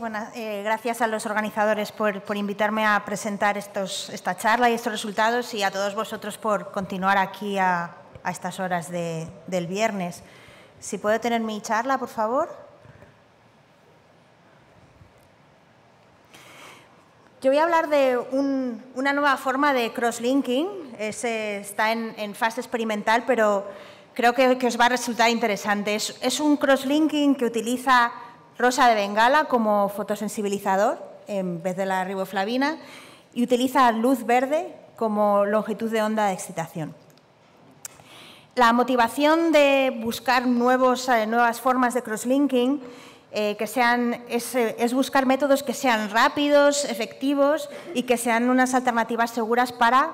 Buenas, eh, gracias a los organizadores por, por invitarme a presentar estos, esta charla y estos resultados y a todos vosotros por continuar aquí a, a estas horas del viernes. Si puedo tener mi charla, por favor. Yo voy a hablar de una nueva forma de crosslinking linking está en, fase experimental, pero creo que, os va a resultar interesante. Es, es un crosslinking que utiliza rosa de bengala como fotosensibilizador en vez de la riboflavina y utiliza luz verde como longitud de onda de excitación. La motivación de buscar eh, nuevas formas de crosslinking eh, eh, es, buscar métodos que sean rápidos, efectivos y que sean unas alternativas seguras para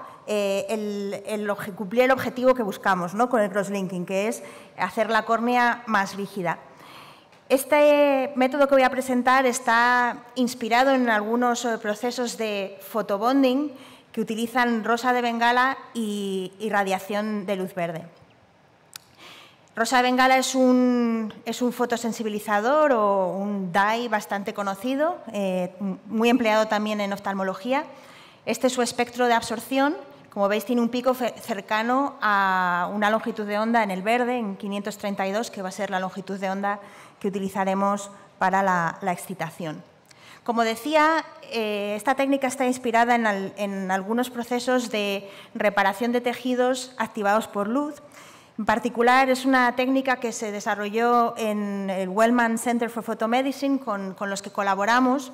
cumplir el objetivo que buscamos ¿no? con el crosslinking, que es hacer la córnea más rígida. Este método que voy a presentar está inspirado en algunos eh, procesos de fotobonding que utilizan rosa de bengala y, radiación de luz verde. Rosa de Bengala es un, es fotosensibilizador o un dye bastante conocido, eh, muy empleado también en oftalmología. Este es su espectro de absorción como veis, tiene un pico cercano a una longitud de onda en el verde, en 532, que va a ser la longitud de onda que utilizaremos para la, excitación. Como decía, eh, esta técnica está inspirada en, en, algunos procesos de reparación de tejidos activados por luz. En particular, es una técnica que se desarrolló en el Wellman Center for Photomedicine, con, con los que colaboramos,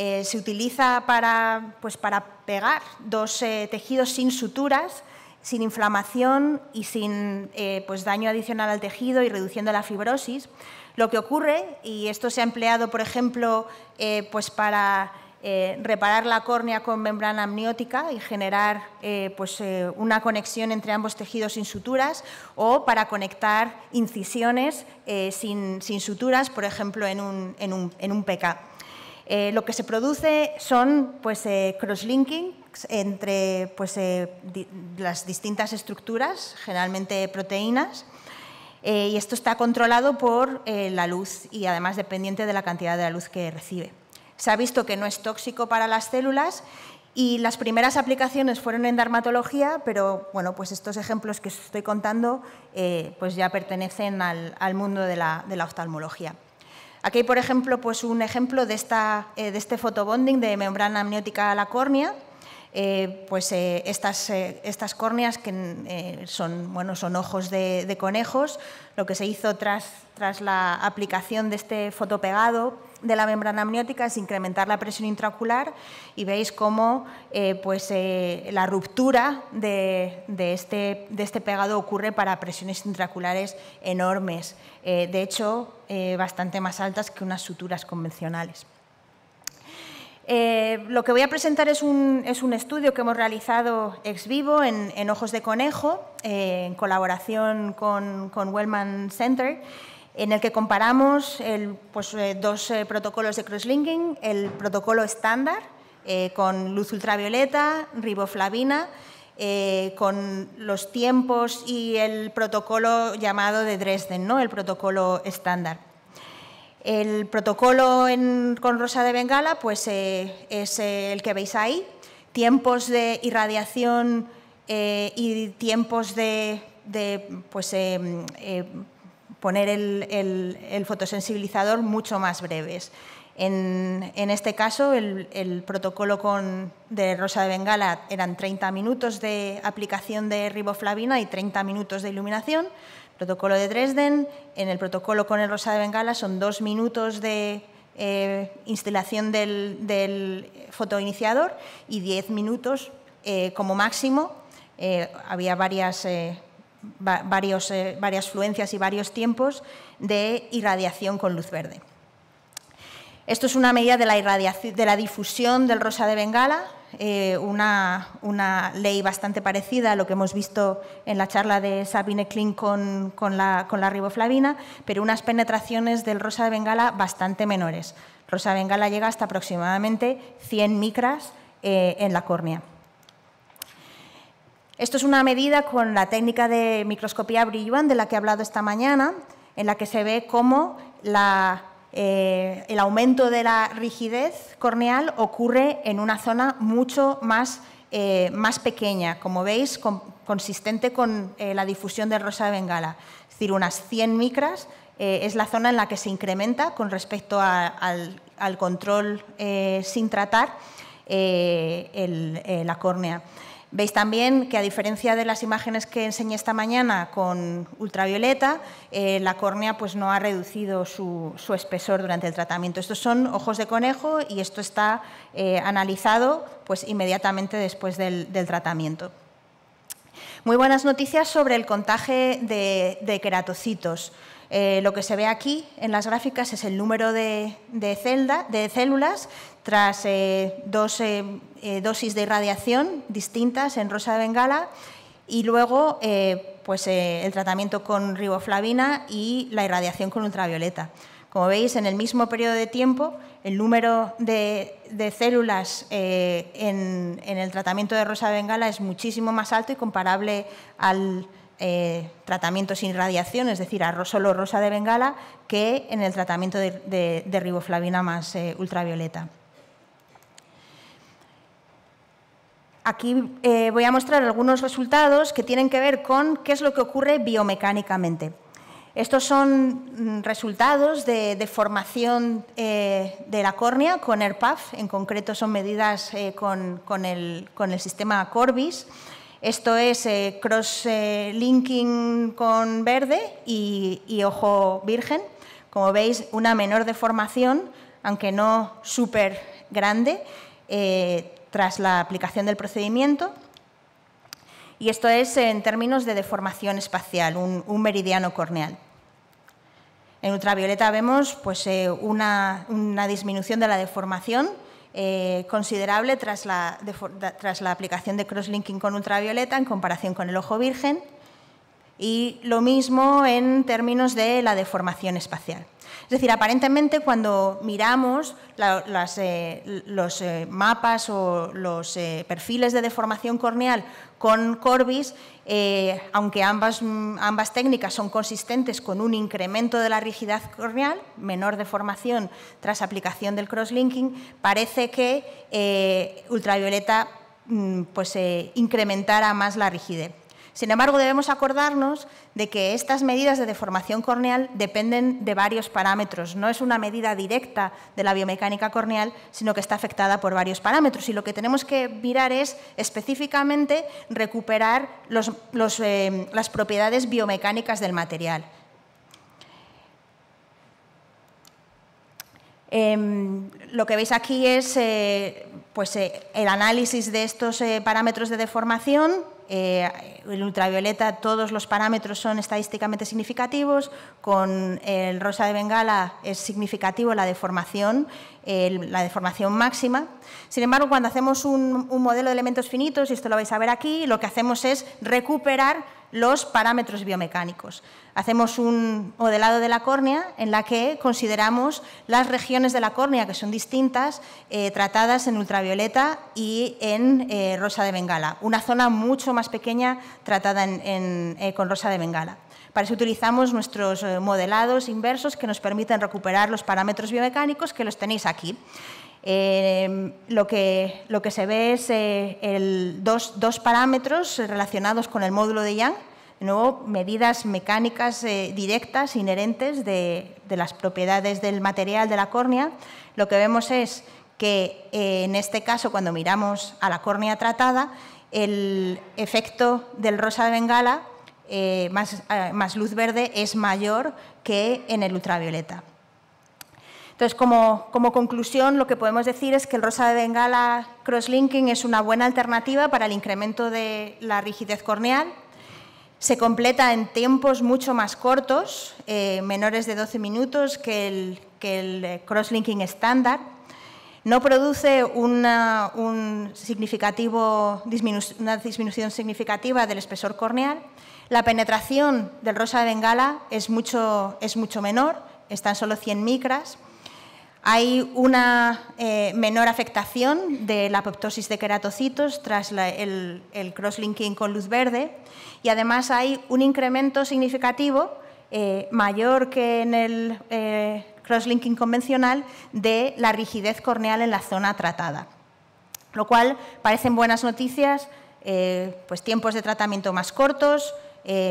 eh, se utiliza para, pues, pegar dos eh, tejidos sin suturas, sin inflamación y sin eh, pues, daño adicional al tejido y reduciendo la fibrosis. Lo que ocurre, y esto se ha empleado, por ejemplo, pues, para reparar la córnea con membrana amniótica y generar una conexión entre ambos tejidos sin suturas o para conectar incisiones sin, suturas, por ejemplo, en un, en en un PK. Eh, lo que se produce son pues, eh, crosslinking entre pues, eh, las distintas estructuras, generalmente proteínas, y esto está controlado por la luz y además dependiente de la cantidad de la luz que recibe. Se ha visto que no es tóxico para las células y las primeras aplicaciones fueron en dermatología, pero bueno, pues estos ejemplos que os estoy contando pues ya pertenecen al, mundo de la oftalmología. Aquí hay, por ejemplo, pues un ejemplo de, eh, de este fotobonding de membrana amniótica a la córnea, eh, pues, eh, eh, estas, córneas, que son, ojos de, conejos, lo que se hizo tras, la aplicación de este fotopegado de la membrana amniótica es incrementar la presión intraocular y veis cómo pues, la ruptura de, este, de, este, pegado ocurre para presiones intraoculares enormes, de hecho bastante más altas que unas suturas convencionales. Eh, lo que voy a presentar es un, estudio que hemos realizado ex vivo en, Ojos de Conejo, eh, en colaboración con, Wellman Center, en el que comparamos pues, eh, dos protocolos de crosslinking, el protocolo estándar con luz ultravioleta, riboflavina, con los tiempos y el protocolo llamado de Dresden, ¿no? el protocolo estándar. El protocolo con Rosa de Bengala pues, eh, es el que veis ahí. Tiempos de irradiación eh, y tiempos de, pues, eh, poner el, fotosensibilizador mucho más breves. En, este caso, el, protocolo con, de Rosa de Bengala eran 30 minutos de aplicación de riboflavina y 30 minutos de iluminación protocolo de Dresden, en el protocolo con el Rosa de Bengala son dos minutos de eh, instalación del, fotoiniciador y diez minutos eh, como máximo. Eh, había varias, varias fluencias y varios tiempos de irradiación con luz verde. Esto es una medida de la, de la difusión del Rosa de Bengala eh, una, ley bastante parecida a lo que hemos visto en la charla de Sabine Kling con, la, riboflavina, pero unas penetraciones del rosa de Bengala bastante menores. Rosa de Bengala llega hasta aproximadamente 100 micras eh, en la córnea. Esto es una medida con la técnica de microscopía Brillouin, de la que he hablado esta mañana, en la que se ve cómo la eh, el aumento de la rigidez corneal ocurre en una zona mucho más, eh, pequeña, como veis, consistente con eh, la difusión del rosa de Bengala. Es decir, unas 100 micras es la zona en la que se incrementa con respecto al, control sin tratar la córnea. Veis también que a diferencia de las imágenes que enseñé esta mañana con ultravioleta, eh, la córnea pues, no ha reducido su, espesor durante el tratamiento. Estos son ojos de conejo y esto está eh, analizado pues, inmediatamente después del, tratamiento. Muy buenas noticias sobre el contaje de, de queratocitos. Eh, lo que se ve aquí en las gráficas es el número de, células tras eh, dos eh, dosis de irradiación distintas en rosa de bengala y luego pues, el tratamiento con riboflavina y la irradiación con ultravioleta. Como veis, en el mismo periodo de tiempo, el número de, células en, en, el tratamiento de rosa de bengala es muchísimo más alto y comparable al, eh, tratamiento sin radiación, es decir, a solo rosa de bengala, que en el tratamiento de, riboflavina más eh, ultravioleta. Aquí eh, voy a mostrar algunos resultados que tienen que ver con qué es lo que ocurre biomecánicamente. Estos son mm, resultados de, formación eh, de la córnea con ERPAF, en concreto son medidas con, el, con, el, sistema Corbis. Esto es eh, cross-linking con verde y, ojo virgen. Como veis, una menor deformación, aunque no súper grande, eh, tras la aplicación del procedimiento. Y esto es en términos de deformación espacial, un, meridiano corneal. En ultravioleta vemos pues, eh, una disminución de la deformación, eh, considerable tras la, tras la aplicación de crosslinking con ultravioleta en comparación con el ojo virgen y lo mismo en términos de la deformación espacial. Es decir, aparentemente cuando miramos eh, los eh, mapas o los eh, perfiles de deformación corneal con Corbis, aunque mm, ambas, técnicas son consistentes con un incremento de la rigidez corneal, menor deformación tras aplicación del crosslinking, parece que ultravioleta mm, pues, incrementara más la rigidez. Sin embargo, debemos acordarnos de que estas medidas de deformación corneal dependen de varios parámetros. No es una medida directa de la biomecánica corneal, sino que está afectada por varios parámetros. Y lo que tenemos que mirar es específicamente recuperar eh, las propiedades biomecánicas del material. Em, lo que veis aquí es eh, pues, eh, el análisis de estos parámetros de deformación en eh, el ultravioleta todos los parámetros son estadísticamente significativos, con el rosa de Bengala es significativo la deformación, la deformación máxima. Sin embargo, cuando hacemos un, un modelo de elementos finitos, y esto lo vais a ver aquí, lo que hacemos es recuperar los parámetros biomecánicos. Hacemos un modelado de la córnea en la que consideramos las regiones de la córnea que son distintas, eh, tratadas en ultravioleta y en eh, rosa de bengala, una zona mucho más pequeña tratada eh, con rosa de bengala. Para eso utilizamos nuestros modelados inversos que nos permiten recuperar los parámetros biomecánicos que los tenéis aquí. Em, lo, que, se ve es eh, dos, parámetros relacionados con el módulo de Young, medidas mecánicas eh, directas, inherentes de, las propiedades del material de la córnea. Lo que vemos es que eh, en este caso, cuando miramos a la córnea tratada, el efecto del rosa de Bengala más luz verde es mayor que en el ultravioleta. Entonces, como, conclusión, lo que podemos decir es que el rosa de Bengala crosslinking es una buena alternativa para el incremento de la rigidez corneal. Se completa en tiempos mucho más cortos, eh, menores de 12 minutos que el, eh, crosslinking estándar. No produce una, un significativo, una disminución significativa del espesor corneal. La penetración del rosa de Bengala es mucho, es mucho menor, están solo 100 micras hay una eh, menor afectación de la apoptosis de queratocitos tras el, crosslinking con luz verde y además hay un incremento significativo, eh, mayor que en el eh, crosslinking convencional, de la rigidez corneal en la zona tratada. Lo cual parecen buenas noticias, pues tiempos de tratamiento más cortos,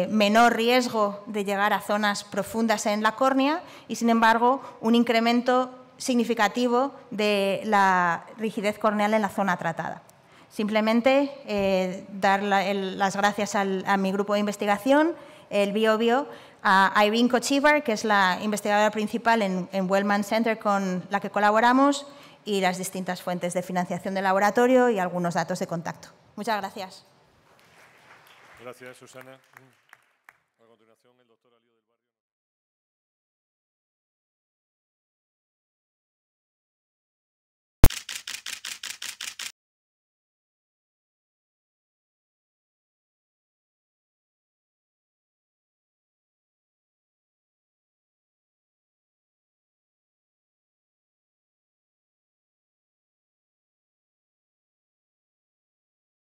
menor riesgo de llegar a zonas profundas en la córnea y, sin embargo, un incremento significativo de la rigidez corneal en la zona tratada. Simplemente eh, dar las gracias a mi grupo de investigación, el BioBio, a Irene Cochivar, que es la investigadora principal en, en Wellman Center con la que colaboramos, y las distintas fuentes de financiación del laboratorio y algunos datos de contacto. Muchas gracias. Gracias, Susana.